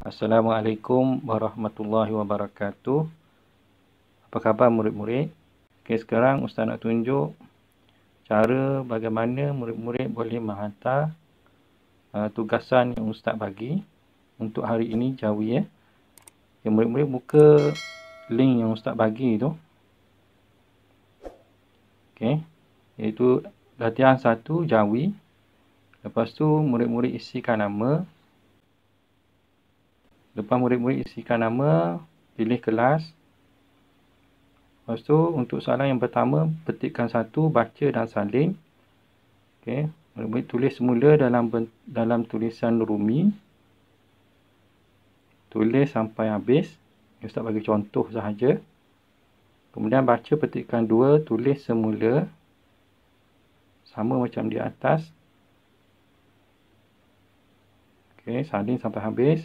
Assalamualaikum warahmatullahi wabarakatuh. Apa khabar murid-murid? Okey, sekarang ustaz nak tunjuk cara bagaimana murid-murid boleh menghantar uh, tugasan yang ustaz bagi untuk hari ini jawi ya. Okay, murid-murid buka link yang ustaz bagi tu. Okey. Iaitu latihan satu jawi. Lepas tu murid-murid isikan nama Depan murid-murid isikan nama, pilih kelas. Lepas tu untuk soalan yang pertama, petikkan satu, baca dan salin. Okey, murid-murid tulis semula dalam dalam tulisan rumi. Tulis sampai habis. Ustaz bagi contoh sahaja. Kemudian baca petikan dua, tulis semula. Sama macam di atas. Okey, salin sampai habis.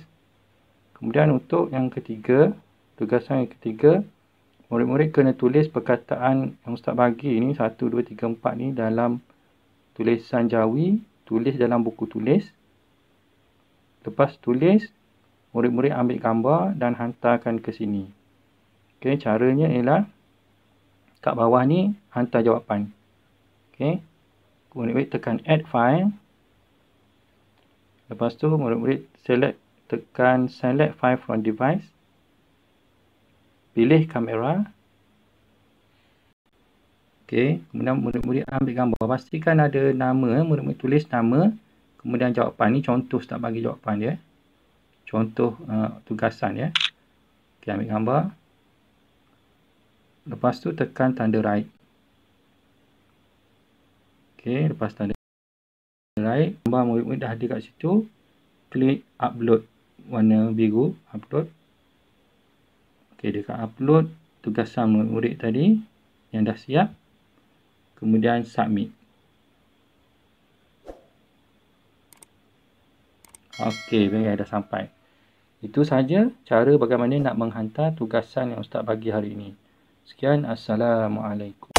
Kemudian untuk yang ketiga, tugasan yang ketiga, murid-murid kena tulis perkataan yang ustaz bagi ni, satu dua tiga empat ni dalam tulisan jawi, tulis dalam buku tulis. Lepas tulis, murid-murid ambil gambar dan hantarkan ke sini. Okay, caranya ialah kat bawah ni hantar jawapan. Okay, murid-murid tekan add file. Lepas tu murid-murid select tekan select file from device pilih kamera Okey, kemudian murid-murid ambil gambar. Pastikan ada nama, murid-murid tulis nama. Kemudian jawapan ni contoh tak bagi jawapan dia. Contoh uh, tugasan ya. Okey, ambil gambar. Lepas tu tekan tanda right. Okey, lepas tanda right, gambar murid-murid dah ada kat situ. Klik upload warna biru upload ok dekat upload tugas sama murid tadi yang dah siap kemudian submit ok baik dah sampai itu sahaja cara bagaimana nak menghantar tugasan yang ustaz bagi hari ini sekian assalamualaikum